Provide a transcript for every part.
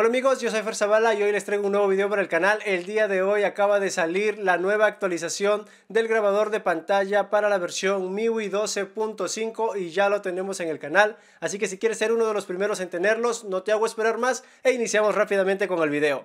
Hola amigos, yo soy Fer Zavala y hoy les traigo un nuevo video para el canal. El día de hoy acaba de salir la nueva actualización del grabador de pantalla para la versión MIUI 12.5 y ya lo tenemos en el canal. Así que si quieres ser uno de los primeros en tenerlos, no te hago esperar más e iniciamos rápidamente con el video.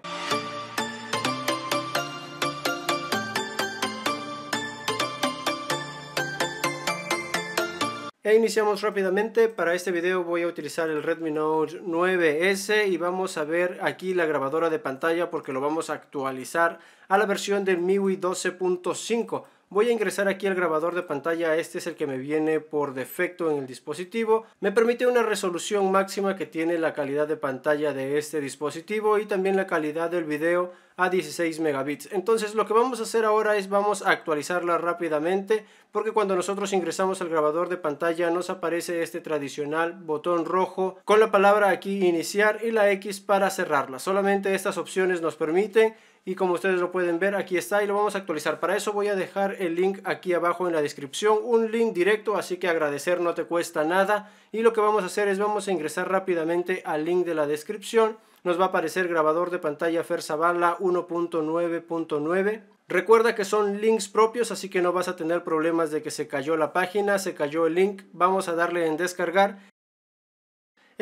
E iniciamos rápidamente, para este video voy a utilizar el Redmi Note 9S y vamos a ver aquí la grabadora de pantalla porque lo vamos a actualizar a la versión del MIUI 12.5 Voy a ingresar aquí al grabador de pantalla, este es el que me viene por defecto en el dispositivo. Me permite una resolución máxima que tiene la calidad de pantalla de este dispositivo y también la calidad del video a 16 megabits. Entonces lo que vamos a hacer ahora es vamos a actualizarla rápidamente porque cuando nosotros ingresamos al grabador de pantalla nos aparece este tradicional botón rojo con la palabra aquí iniciar y la X para cerrarla. Solamente estas opciones nos permiten y como ustedes lo pueden ver aquí está y lo vamos a actualizar para eso voy a dejar el link aquí abajo en la descripción un link directo así que agradecer no te cuesta nada y lo que vamos a hacer es vamos a ingresar rápidamente al link de la descripción nos va a aparecer grabador de pantalla Fersabala 1.9.9 Recuerda que son links propios, así que no vas a tener problemas de que se cayó la página, se cayó el link. Vamos a darle en descargar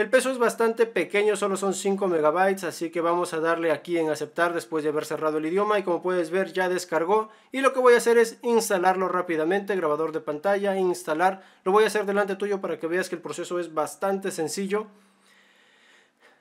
el peso es bastante pequeño, solo son 5 megabytes, así que vamos a darle aquí en aceptar después de haber cerrado el idioma y como puedes ver ya descargó y lo que voy a hacer es instalarlo rápidamente, grabador de pantalla, instalar, lo voy a hacer delante tuyo para que veas que el proceso es bastante sencillo.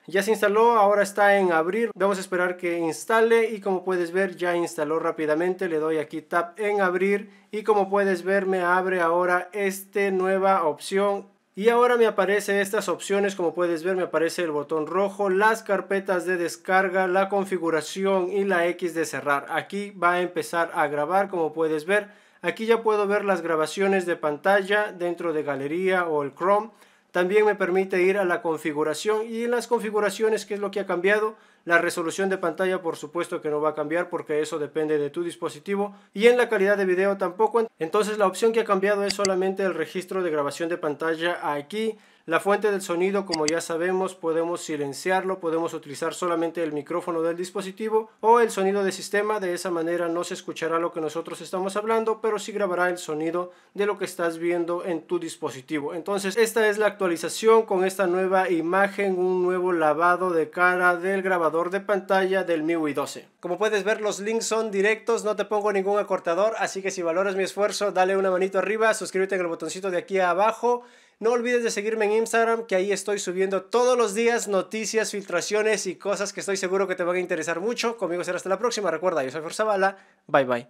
Ya se instaló, ahora está en abrir, vamos a esperar que instale y como puedes ver ya instaló rápidamente, le doy aquí tap en abrir y como puedes ver me abre ahora esta nueva opción y ahora me aparece estas opciones, como puedes ver me aparece el botón rojo, las carpetas de descarga, la configuración y la X de cerrar. Aquí va a empezar a grabar como puedes ver. Aquí ya puedo ver las grabaciones de pantalla dentro de galería o el Chrome. También me permite ir a la configuración y en las configuraciones, ¿qué es lo que ha cambiado? La resolución de pantalla por supuesto que no va a cambiar porque eso depende de tu dispositivo y en la calidad de video tampoco. Entonces la opción que ha cambiado es solamente el registro de grabación de pantalla aquí, la fuente del sonido, como ya sabemos, podemos silenciarlo, podemos utilizar solamente el micrófono del dispositivo o el sonido de sistema, de esa manera no se escuchará lo que nosotros estamos hablando, pero sí grabará el sonido de lo que estás viendo en tu dispositivo. Entonces, esta es la actualización con esta nueva imagen, un nuevo lavado de cara del grabador de pantalla del MIUI 12. Como puedes ver, los links son directos, no te pongo ningún acortador, así que si valoras mi esfuerzo, dale una manito arriba, suscríbete en el botoncito de aquí abajo no olvides de seguirme en Instagram, que ahí estoy subiendo todos los días noticias, filtraciones y cosas que estoy seguro que te van a interesar mucho. Conmigo será hasta la próxima. Recuerda, yo soy Bala. Bye bye.